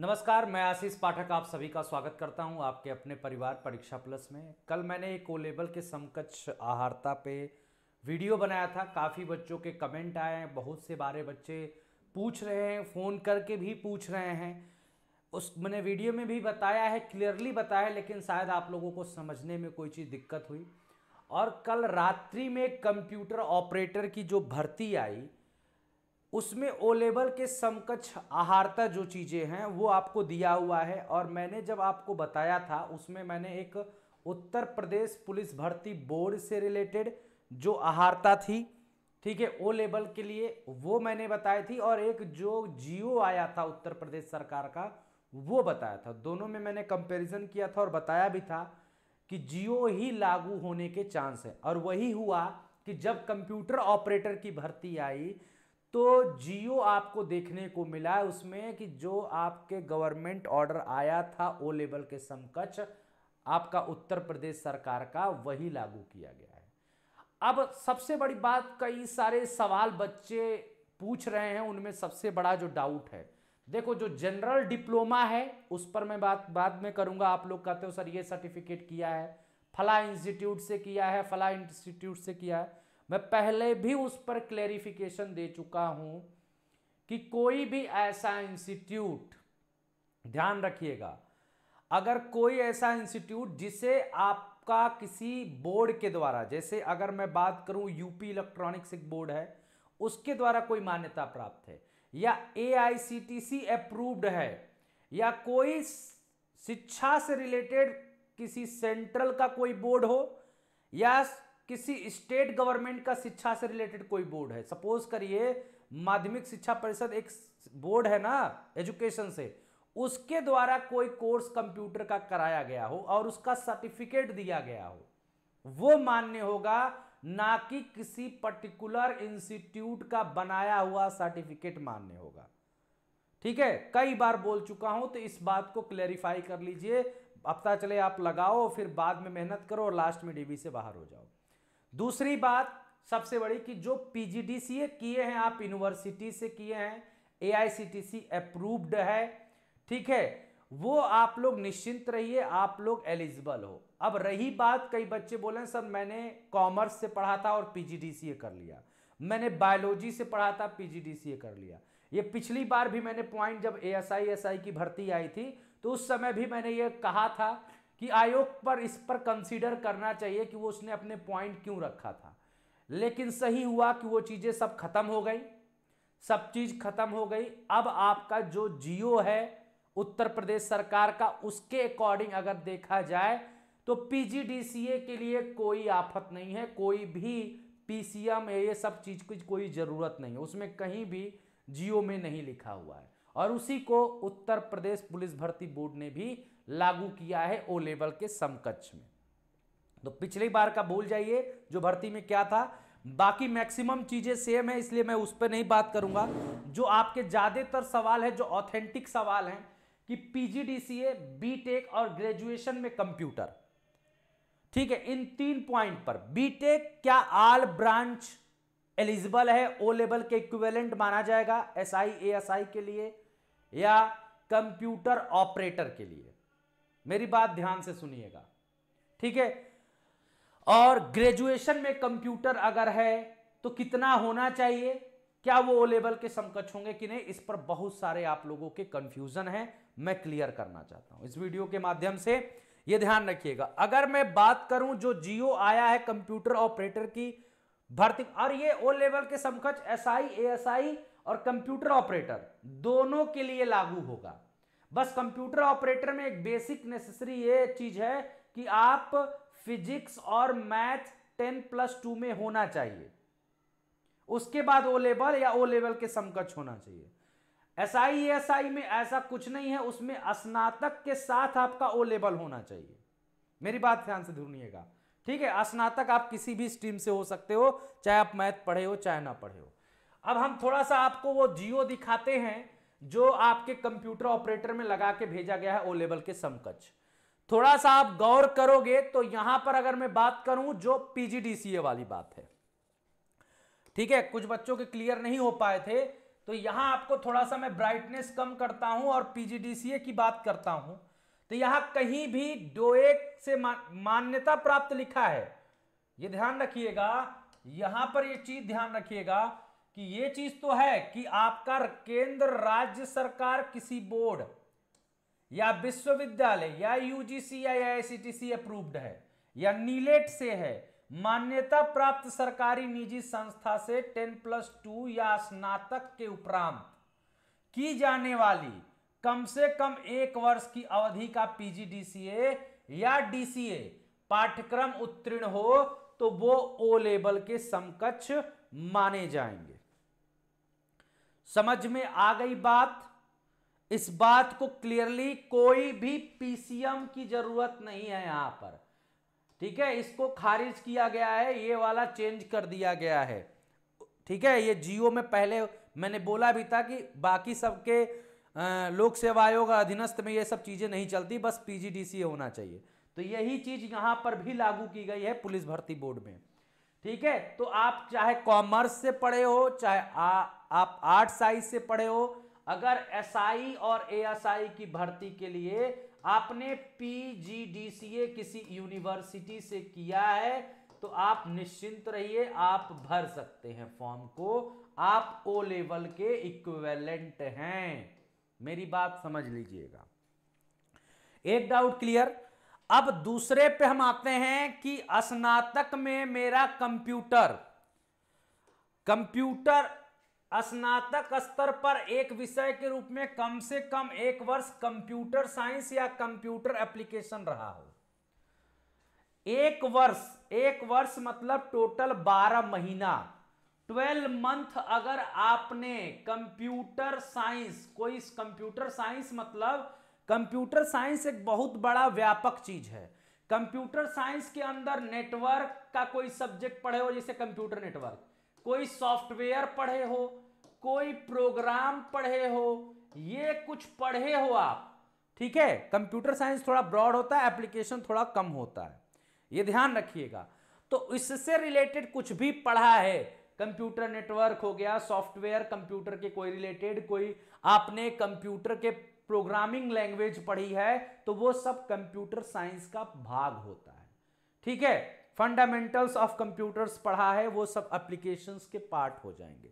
नमस्कार मैं आशीष पाठक आप सभी का स्वागत करता हूं आपके अपने परिवार परीक्षा प्लस में कल मैंने एक ओ लेवल के समकक्ष आहारता पे वीडियो बनाया था काफ़ी बच्चों के कमेंट आए हैं बहुत से बारे बच्चे पूछ रहे हैं फ़ोन करके भी पूछ रहे हैं उस मैंने वीडियो में भी बताया है क्लियरली बताया है लेकिन शायद आप लोगों को समझने में कोई चीज़ दिक्कत हुई और कल रात्रि में कंप्यूटर ऑपरेटर की जो भर्ती आई उसमें ओ लेवल के समकक्ष आहारता जो चीज़ें हैं वो आपको दिया हुआ है और मैंने जब आपको बताया था उसमें मैंने एक उत्तर प्रदेश पुलिस भर्ती बोर्ड से रिलेटेड जो आहारता थी ठीक है ओ लेवल के लिए वो मैंने बताई थी और एक जो जियो आया था उत्तर प्रदेश सरकार का वो बताया था दोनों में मैंने कंपेरिज़न किया था और बताया भी था कि जियो ही लागू होने के चांस है और वही हुआ कि जब कंप्यूटर ऑपरेटर की भर्ती आई तो जियो आपको देखने को मिला है उसमें कि जो आपके गवर्नमेंट ऑर्डर आया था ओ लेवल के समकक्ष आपका उत्तर प्रदेश सरकार का वही लागू किया गया है अब सबसे बड़ी बात कई सारे सवाल बच्चे पूछ रहे हैं उनमें सबसे बड़ा जो डाउट है देखो जो जनरल डिप्लोमा है उस पर मैं बात बाद में करूंगा आप लोग कहते हो सर ये सर्टिफिकेट किया है फला इंस्टीट्यूट से किया है फला इंस्टीट्यूट से किया है मैं पहले भी उस पर क्लेरिफिकेशन दे चुका हूं कि कोई भी ऐसा इंस्टीट्यूट ध्यान रखिएगा अगर कोई ऐसा इंस्टीट्यूट जिसे आपका किसी बोर्ड के द्वारा जैसे अगर मैं बात करूं यूपी इलेक्ट्रॉनिक्स एक बोर्ड है उसके द्वारा कोई मान्यता प्राप्त है या ए अप्रूव्ड है या कोई शिक्षा से रिलेटेड किसी सेंट्रल का कोई बोर्ड हो या किसी स्टेट गवर्नमेंट का शिक्षा से रिलेटेड कोई बोर्ड है सपोज करिए माध्यमिक शिक्षा परिषद एक बोर्ड है ना एजुकेशन से उसके द्वारा कोई कोर्स कंप्यूटर का कराया गया हो और उसका सर्टिफिकेट दिया गया हो वो मान्य होगा ना कि किसी पर्टिकुलर इंस्टीट्यूट का बनाया हुआ सर्टिफिकेट मान्य होगा ठीक है कई बार बोल चुका हूं तो इस बात को क्लैरिफाई कर लीजिए अब तक चले आप लगाओ फिर बाद में मेहनत करो और लास्ट में डीबी से बाहर हो जाओ दूसरी बात सबसे बड़ी कि जो पीजीडीसीए किए हैं आप यूनिवर्सिटी से किए हैं एआईसीटीसी अप्रूव्ड है ठीक है वो आप लोग निश्चिंत रहिए आप लोग एलिजिबल हो अब रही बात कई बच्चे बोले सर मैंने कॉमर्स से पढ़ा था और पीजीडीसीए कर लिया मैंने बायोलॉजी से पढ़ा था पीजीडीसीए कर लिया ये पिछली बार भी मैंने पॉइंट जब एएसआई एसआई की भर्ती आई थी तो उस समय भी मैंने ये कहा था कि आयोग पर इस पर कंसीडर करना चाहिए कि वो उसने अपने पॉइंट क्यों रखा था लेकिन सही हुआ कि वो चीज़ें सब खत्म हो गई सब चीज़ खत्म हो गई अब आपका जो जियो है उत्तर प्रदेश सरकार का उसके अकॉर्डिंग अगर देखा जाए तो पीजीडीसीए के लिए कोई आफत नहीं है कोई भी पीसीएम ये सब चीज़ की कोई ज़रूरत नहीं है उसमें कहीं भी जियो में नहीं लिखा हुआ है और उसी को उत्तर प्रदेश पुलिस भर्ती बोर्ड ने भी लागू किया है ओ लेवल के समकक्ष में तो पिछली बार का भूल जाइए जो भर्ती में क्या था बाकी मैक्सिमम चीजें सेम है इसलिए मैं उस पर नहीं बात करूंगा जो आपके ज्यादातर सवाल है जो ऑथेंटिक सवाल है कि पीजीडीसीए बीटेक और ग्रेजुएशन में कंप्यूटर ठीक है इन तीन पॉइंट पर बीटेक क्या आल ब्रांच एलिजिबल है ओ लेवल के इक्विवेलेंट माना जाएगा एसआई एएसआई के लिए या कंप्यूटर ऑपरेटर के लिए मेरी बात ध्यान से सुनिएगा ठीक है और ग्रेजुएशन में कंप्यूटर अगर है तो कितना होना चाहिए क्या वो ओ लेवल के समकक्ष होंगे कि नहीं इस पर बहुत सारे आप लोगों के कंफ्यूजन है मैं क्लियर करना चाहता हूं इस वीडियो के माध्यम से ये ध्यान रखिएगा अगर मैं बात करूं जो जियो आया है कंप्यूटर ऑपरेटर की भर्ती और ये ओ लेवल के समकक्ष एसआई एएसआई और कंप्यूटर ऑपरेटर दोनों के लिए लागू होगा बस कंप्यूटर ऑपरेटर में एक बेसिक नेसेसरी ये चीज है कि आप फिजिक्स और मैथ टेन प्लस टू में होना चाहिए उसके बाद ओ लेवल या ओ लेवल के समकक्ष होना चाहिए एस आई एस आई में ऐसा कुछ नहीं है उसमें स्नातक के साथ आपका ओ लेवल होना चाहिए मेरी बात ध्यान से ढूंढिएगा ठीक है स्नातक आप किसी भी स्ट्रीम से हो सकते हो चाहे आप मैथ पढ़े हो चाहे ना पढ़े हो अब हम थोड़ा सा आपको वो जियो दिखाते हैं जो आपके कंप्यूटर ऑपरेटर में लगा के भेजा गया है ओ लेवल के समकक्ष थोड़ा सा आप गौर करोगे तो यहां पर अगर मैं बात करूं जो पीजीडीसीए वाली बात है ठीक है कुछ बच्चों के क्लियर नहीं हो पाए थे तो यहां आपको थोड़ा सा मैं ब्राइटनेस कम करता हूं और पीजीडीसीए की बात करता हूं तो यहां कहीं भी डोएक से मान्यता प्राप्त लिखा है ये ध्यान रखिएगा यहां पर ये चीज ध्यान रखिएगा कि ये चीज तो है कि आपका केंद्र राज्य सरकार किसी बोर्ड या विश्वविद्यालय या यूजीसी या आईसीटीसी अप्रूव्ड है या नीलेट से है मान्यता प्राप्त सरकारी निजी संस्था से टेन प्लस टू या स्नातक के उपरांत की जाने वाली कम से कम एक वर्ष की अवधि का पीजीडीसीए या डीसीए पाठ्यक्रम उत्तीर्ण हो तो वो ओ लेवल के समकक्ष माने जाएंगे समझ में आ गई बात इस बात को क्लियरली कोई भी पीसीएम की जरूरत नहीं है यहां पर ठीक है इसको खारिज किया गया है ये वाला चेंज कर दिया गया है ठीक है ये जियो में पहले मैंने बोला भी था कि बाकी सबके लोक सेवा आयोग अधीनस्थ में ये सब चीज़ें नहीं चलती बस पीजीडीसी होना चाहिए तो यही चीज़ यहाँ पर भी लागू की गई है पुलिस भर्ती बोर्ड में ठीक है तो आप चाहे कॉमर्स से पढ़े हो चाहे आ, आप आर्ट साइज से पढ़े हो अगर एसआई और एएसआई की भर्ती के लिए आपने पीजीडीसीए किसी यूनिवर्सिटी से किया है तो आप निश्चिंत रहिए आप भर सकते हैं फॉर्म को आप ओ लेवल के इक्वेलेंट हैं मेरी बात समझ लीजिएगा एक डाउट क्लियर अब दूसरे पे हम आते हैं कि स्नातक में मेरा कंप्यूटर कंप्यूटर स्नातक स्तर पर एक विषय के रूप में कम से कम एक वर्ष कंप्यूटर साइंस या कंप्यूटर एप्लीकेशन रहा हो एक वर्ष एक वर्ष मतलब टोटल बारह महीना ट्वेल्व मंथ अगर आपने कंप्यूटर साइंस कोई कंप्यूटर साइंस मतलब कंप्यूटर साइंस एक बहुत बड़ा व्यापक चीज है कंप्यूटर साइंस के अंदर नेटवर्क का कोई सब्जेक्ट पढ़े हो जैसे कंप्यूटर नेटवर्क कोई सॉफ्टवेयर पढ़े हो कोई प्रोग्राम पढ़े हो ये कुछ पढ़े हो आप ठीक है कंप्यूटर साइंस थोड़ा ब्रॉड होता है एप्लीकेशन थोड़ा कम होता है ये ध्यान रखिएगा तो इससे रिलेटेड कुछ भी पढ़ा है कंप्यूटर नेटवर्क हो गया सॉफ्टवेयर कंप्यूटर के कोई रिलेटेड कोई आपने कंप्यूटर के प्रोग्रामिंग लैंग्वेज पढ़ी है तो वो सब कंप्यूटर साइंस का भाग होता है ठीक है फंडामेंटल्स ऑफ कंप्यूटर्स पढ़ा है वो सब एप्लीकेशंस के पार्ट हो जाएंगे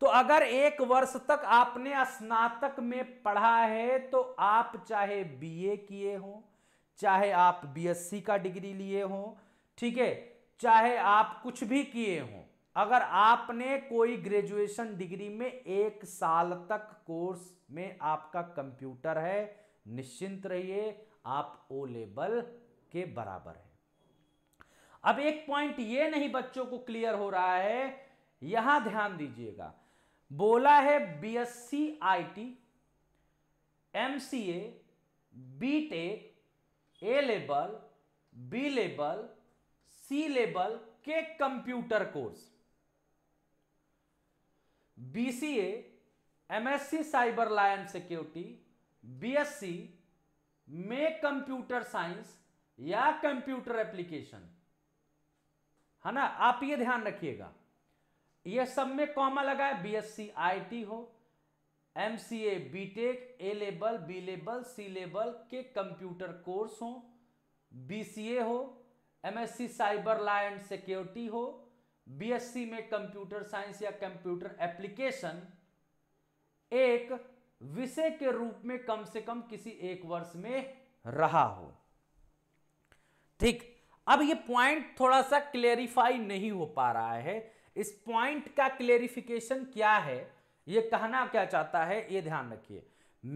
तो अगर एक वर्ष तक आपने स्नातक में पढ़ा है तो आप चाहे बीए किए हों चाहे आप बीएससी का डिग्री लिए हों ठीक है चाहे आप कुछ भी किए हों अगर आपने कोई ग्रेजुएशन डिग्री में एक साल तक कोर्स में आपका कंप्यूटर है निश्चिंत रहिए आप ओ लेबल के बराबर है अब एक पॉइंट ये नहीं बच्चों को क्लियर हो रहा है यहां ध्यान दीजिएगा बोला है B S C I T M C A B tech A label B label C label के computer course BCA MSc cyber lion security BSc में कंप्यूटर साइंस या कंप्यूटर एप्लीकेशन है ना आप ये ध्यान रखिएगा ये सब में कॉमा लगा है बीएससी आईटी हो MCA BTech A level B level C level के कंप्यूटर कोर्स हो बीसीए हो MSc cyber law and security हो बीएससी में कंप्यूटर साइंस या कंप्यूटर एप्लीकेशन एक विषय के रूप में कम से कम किसी एक वर्ष में रहा हो ठीक अब ये पॉइंट थोड़ा सा क्लेरिफाई नहीं हो पा रहा है इस पॉइंट का क्लेरिफिकेशन क्या है ये कहना क्या चाहता है ये ध्यान रखिए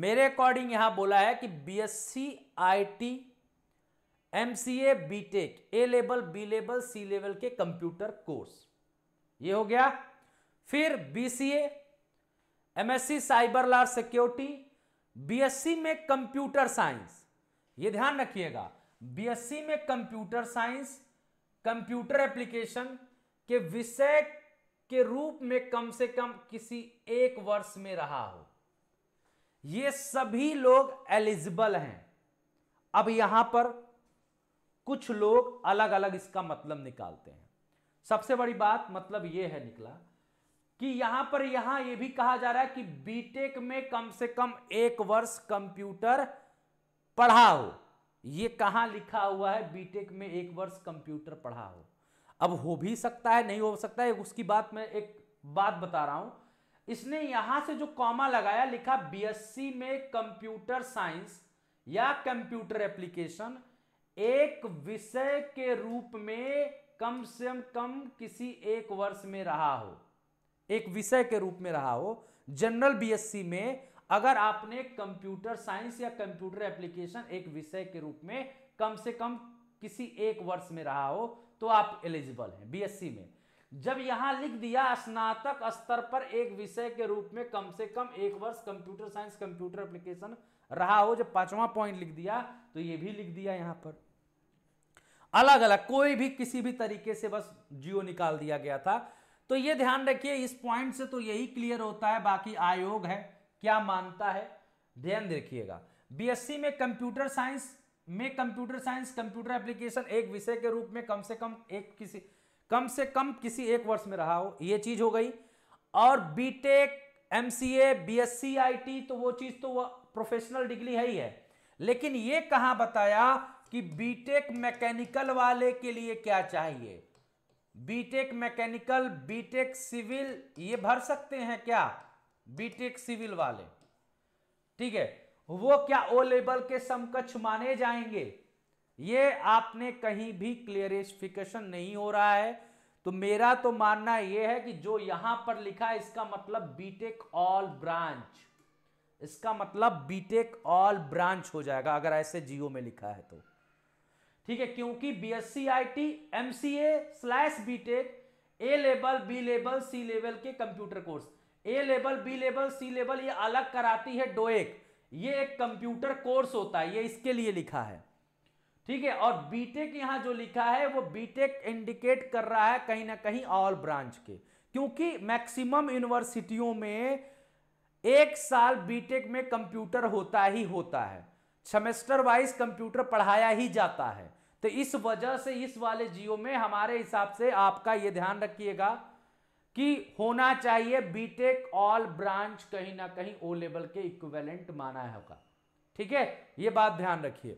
मेरे अकॉर्डिंग यहां बोला है कि B S C I T M C A B tech A level B level C level के कंप्यूटर कोर्स ये हो गया फिर B C A M S C cyber law security B S C में कंप्यूटर साइंस ये ध्यान रखिएगा BSc में कंप्यूटर साइंस कंप्यूटर एप्लीकेशन के विषय के रूप में कम से कम किसी एक वर्ष में रहा हो ये सभी लोग एलिजिबल हैं अब यहां पर कुछ लोग अलग अलग इसका मतलब निकालते हैं सबसे बड़ी बात मतलब यह है निकला कि यहां पर यहां यह भी कहा जा रहा है कि बीटेक में कम से कम एक वर्ष कंप्यूटर पढ़ा हो ये कहाँ लिखा हुआ है बीटेक में एक वर्ष कंप्यूटर पढ़ा हो अब हो भी सकता है नहीं हो सकता है उसकी बात मैं एक बात बता रहा हूं इसने यहां से जो कॉमा लगाया लिखा बीएससी में कंप्यूटर साइंस या कंप्यूटर एप्लीकेशन एक विषय के रूप में कम से कम किसी एक वर्ष में रहा हो एक विषय के रूप में रहा हो जनरल बीएससी में अगर आपने कंप्यूटर साइंस या कंप्यूटर एप्लीकेशन एक विषय के रूप में कम से कम किसी एक वर्ष में रहा हो तो आप एलिजिबल हैं बीएससी में जब यहां लिख दिया स्नातक स्तर पर एक विषय के रूप में कम से कम एक वर्ष कंप्यूटर साइंस कंप्यूटर एप्लीकेशन रहा हो जब पांचवा पॉइंट लिख दिया तो ये भी लिख दिया यहां पर अलग अलग कोई भी किसी भी तरीके से बस जियो निकाल दिया गया था तो ये ध्यान रखिए इस पॉइंट से तो यही क्लियर होता है बाकी आयोग है क्या मानता है ध्यान देखिएगा बीएससी में कंप्यूटर साइंस में कंप्यूटर साइंस कंप्यूटर एप्लीकेशन एक विषय के रूप में कम से कम एक किसी कम से कम किसी एक वर्ष में रहा हो यह चीज हो गई और बीटेक एमसीए बीएससी आईटी तो वो चीज तो वह प्रोफेशनल डिग्री है ही है लेकिन ये कहा बताया कि बीटेक मैकेनिकल वाले के लिए क्या चाहिए बीटेक मैकेनिकल बीटेक सिविल ये भर सकते हैं क्या बीटेक सिविल वाले ठीक है वो क्या ओ लेवल के समकक्ष माने जाएंगे ये आपने कहीं भी क्लियरिफिकेशन नहीं हो रहा है तो मेरा तो मानना यह है कि जो यहां पर लिखा है इसका मतलब बीटेक ऑल ब्रांच इसका मतलब बीटेक ऑल ब्रांच हो जाएगा अगर ऐसे जीओ में लिखा है तो ठीक है क्योंकि B S C I T M C A slash BTech A level B level C level के computer course A level B level C level ये अलग कराती है डोएक ये एक कंप्यूटर कोर्स होता है ये इसके लिए लिखा है ठीक है और बीटेक यहां जो लिखा है वो बीटेक इंडिकेट कर रहा है कहीं ना कहीं ऑल ब्रांच के क्योंकि मैक्सिमम यूनिवर्सिटियों में एक साल बीटेक में कंप्यूटर होता ही होता है सेमेस्टर वाइज कंप्यूटर पढ़ाया ही जाता है तो इस वजह से इस वाले जियो में हमारे हिसाब से आपका ये ध्यान रखिएगा कि होना चाहिए बीटेक ऑल ब्रांच कहीं ना कहीं ओ लेवल के इक्विवेलेंट माना है होगा ठीक है ये बात ध्यान रखिए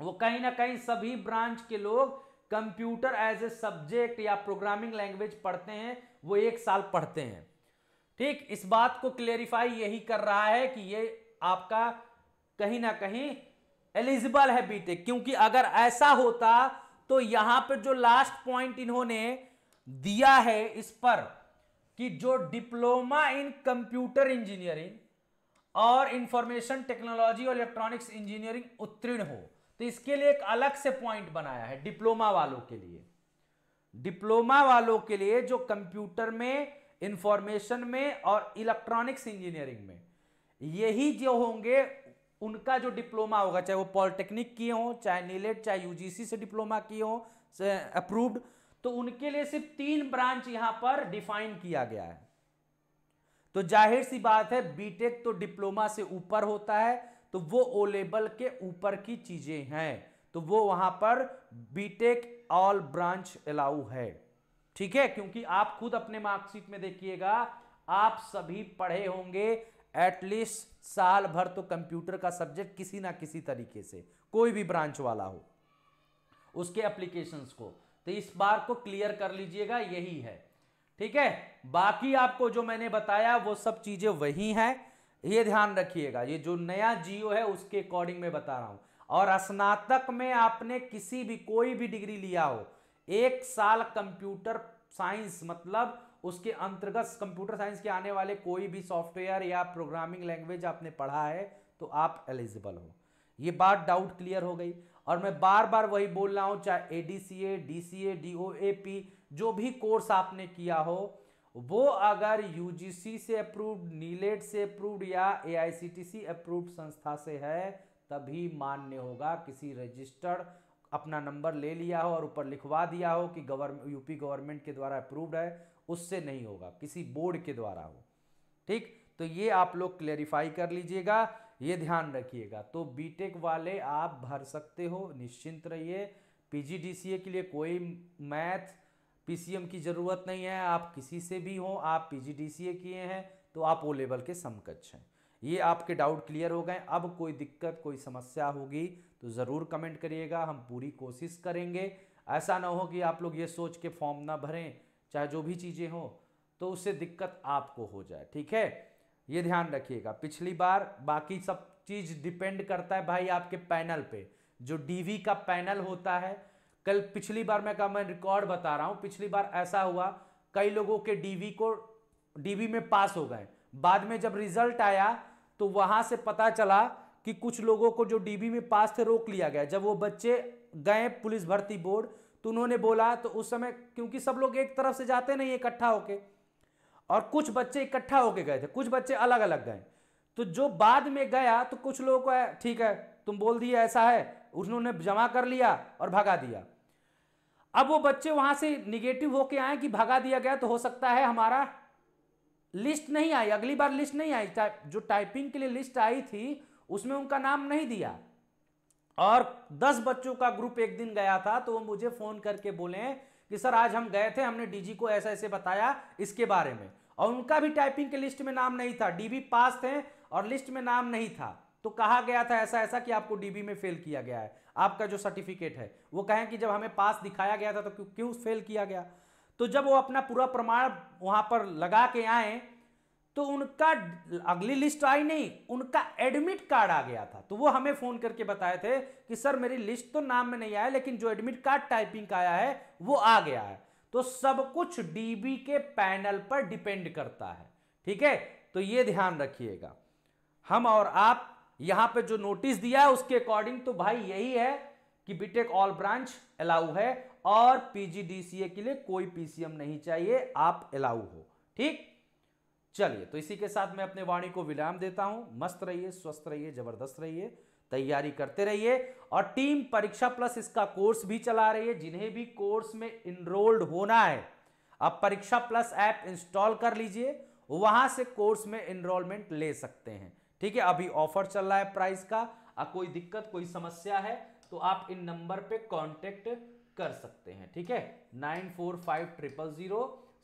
वो कहीं ना कहीं सभी ब्रांच के लोग कंप्यूटर एज ए सब्जेक्ट या प्रोग्रामिंग लैंग्वेज पढ़ते हैं वो एक साल पढ़ते हैं ठीक इस बात को क्लेरिफाई यही कर रहा है कि ये आपका कहीं ना कहीं एलिजिबल है बीटेक क्योंकि अगर ऐसा होता तो यहां पर जो लास्ट पॉइंट इन्होंने दिया है इस पर कि जो डिप्लोमा इन कंप्यूटर इंजीनियरिंग और इंफॉर्मेशन टेक्नोलॉजी और इलेक्ट्रॉनिक्स इंजीनियरिंग उत्तीर्ण हो तो इसके लिए एक अलग से पॉइंट बनाया है डिप्लोमा वालों के लिए डिप्लोमा वालों के लिए जो कंप्यूटर में इंफॉर्मेशन में और इलेक्ट्रॉनिक्स इंजीनियरिंग में यही जो होंगे उनका जो डिप्लोमा होगा चाहे वो पॉलिटेक्निक किए हों चाहे नीलेट चाहे यूजीसी से डिप्लोमा किए हों अप्रूव्ड तो उनके लिए सिर्फ तीन ब्रांच यहां पर डिफाइन किया गया है तो जाहिर सी बात है बीटेक तो डिप्लोमा से ऊपर होता है तो वो ओ लेवल के ऊपर की चीजें हैं तो वो वहां पर बीटेक ऑल ब्रांच अलाउ है ठीक है क्योंकि आप खुद अपने मार्कशीट में देखिएगा आप सभी पढ़े होंगे एटलीस्ट साल भर तो कंप्यूटर का सब्जेक्ट किसी ना किसी तरीके से कोई भी ब्रांच वाला हो उसके एप्लीकेशंस को तो इस बार को क्लियर कर लीजिएगा यही है ठीक है बाकी आपको जो मैंने बताया वो सब चीज़ें वही हैं ये ध्यान रखिएगा ये जो नया जियो है उसके अकॉर्डिंग में बता रहा हूं और स्नातक में आपने किसी भी कोई भी डिग्री लिया हो एक साल कंप्यूटर साइंस मतलब उसके अंतर्गत कंप्यूटर साइंस के आने वाले कोई भी सॉफ्टवेयर या प्रोग्रामिंग लैंग्वेज आपने पढ़ा है तो आप एलिजिबल हो ये बात डाउट क्लियर हो गई और मैं बार बार वही बोल रहा हूँ चाहे A D C A D C A D O A P जो भी कोर्स आपने किया हो वो अगर यू जी सी से अप्रूव्ड नीलेट e से अप्रूव्ड या A I C T C approved संस्था से है तभी मान्य होगा किसी रजिस्टर्ड अपना नंबर ले लिया हो और ऊपर लिखवा दिया हो कि गवर्नमेंट यूपी गवर्नमेंट के द्वारा अप्रूव्ड है उससे नहीं होगा किसी बोर्ड के द्वारा हो ठीक तो ये आप लोग क्लेरिफाई कर लीजिएगा ये ध्यान रखिएगा तो बीटेक वाले आप भर सकते हो निश्चिंत रहिए पीजीडीसीए के लिए कोई मैथ पीसीएम की ज़रूरत नहीं है आप किसी से भी हो आप पीजीडीसीए किए हैं तो आप ओ लेवल के समकक्ष हैं ये आपके डाउट क्लियर हो गए अब कोई दिक्कत कोई समस्या होगी तो ज़रूर कमेंट करिएगा हम पूरी कोशिश करेंगे ऐसा ना हो कि आप लोग ये सोच के फॉर्म ना भरें चाहे जो भी चीज़ें हों तो उससे दिक्कत आपको हो जाए ठीक है ये ध्यान रखिएगा पिछली बार बाकी सब चीज़ डिपेंड करता है भाई आपके पैनल पे जो डीवी का पैनल होता है कल पिछली बार मैं कहा मैं रिकॉर्ड बता रहा हूं पिछली बार ऐसा हुआ कई लोगों के डीवी को डीवी में पास हो गए बाद में जब रिजल्ट आया तो वहां से पता चला कि कुछ लोगों को जो डीबी में पास थे रोक लिया गया जब वो बच्चे गए पुलिस भर्ती बोर्ड तो उन्होंने बोला तो उस समय क्योंकि सब लोग एक तरफ से जाते नहीं इकट्ठा होके और कुछ बच्चे इकट्ठा होके गए थे कुछ बच्चे अलग अलग गए तो जो बाद में गया तो कुछ लोगों को ठीक है तुम बोल दिए ऐसा है उन्होंने जमा कर लिया और भगा दिया अब वो बच्चे वहां से निगेटिव होके आए कि भगा दिया गया तो हो सकता है हमारा लिस्ट नहीं आई अगली बार लिस्ट नहीं आई जो टाइपिंग के लिए लिस्ट आई थी उसमें उनका नाम नहीं दिया और दस बच्चों का ग्रुप एक दिन गया था तो वो मुझे फोन करके बोले कि सर आज हम गए थे हमने डीजी को ऐसा ऐसे बताया इसके बारे में और उनका भी टाइपिंग के लिस्ट में नाम नहीं था डीबी पास थे और लिस्ट में नाम नहीं था तो कहा गया था ऐसा ऐसा कि आपको डीबी में फेल किया गया है आपका जो सर्टिफिकेट है वो कहें कि जब हमें पास दिखाया गया था तो क्यों फेल किया गया तो जब वो अपना पूरा प्रमाण वहां पर लगा के आए तो उनका अगली लिस्ट आई नहीं उनका एडमिट कार्ड आ गया था तो वो हमें फोन करके बताए थे कि सर मेरी लिस्ट तो नाम में नहीं आया लेकिन जो एडमिट कार्ड टाइपिंग का आया है वो आ गया है तो सब कुछ डीबी के पैनल पर डिपेंड करता है ठीक है तो ये ध्यान रखिएगा हम और आप यहां पे जो नोटिस दिया है उसके अकॉर्डिंग तो भाई यही है कि बीटेक ऑल ब्रांच अलाउ है और पीजीडीसीए के लिए कोई पीसीएम नहीं चाहिए आप अलाउ हो ठीक चलिए तो इसी के साथ मैं अपने वाणी को विराम देता हूं मस्त रहिए स्वस्थ रहिए जबरदस्त रहिए तैयारी करते रहिए और टीम परीक्षा प्लस इसका कोर्स भी चला रही है जिन्हें भी कोर्स में इनरोल्ड होना है आप परीक्षा प्लस ऐप इंस्टॉल कर लीजिए वहां से कोर्स में इनरोलमेंट ले सकते हैं ठीक है अभी ऑफर चल रहा है प्राइस का आ, कोई दिक्कत कोई समस्या है तो आप इन नंबर पे कांटेक्ट कर सकते हैं ठीक है nine four five triple zero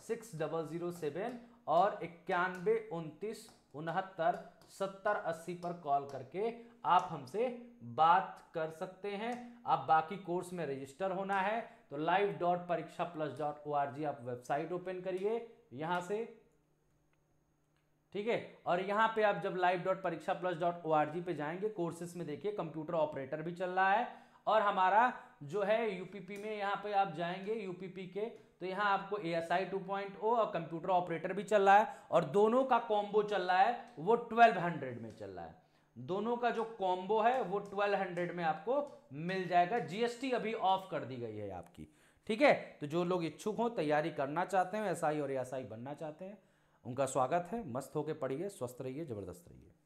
six double zero seven और इक्यानवे उनतीस उनहत्तर सत्तर अस्सी पर कॉल करके आप हमसे बात कर सकते हैं आप बाकी कोर्स में रजिस्टर होना है तो live dot Pariksha plus dot O R G आप वेबसाइट ओपन करिए यहां से ठीक है और यहाँ पे आप जब live dot Pariksha plus dot O R G पे जाएंगे कोर्सेस में देखिए कंप्यूटर ऑपरेटर भी चल रहा है और हमारा जो है यूपीपी में यहाँ पे आप जाएंगे यूपीपी के तो यहाँ आपको A S I two point O और कंप्यूटर ऑपरेटर भी चल रहा है और दोनों का कॉम्बो चल रहा है वो ट्वेल्व हंड्रेड में चल रहा है दोनों का जो कॉम्बो है वो ट्वेल्व हंड्रेड में आपको मिल जाएगा जीएसटी अभी ऑफ कर दी गई है आपकी ठीक है तो जो लोग इच्छुक हों तैयारी करना चाहते हैं एसआई और एएसआई बनना चाहते हैं उनका स्वागत है मस्त होके पढ़िए स्वस्थ रहिए जबरदस्त रहिए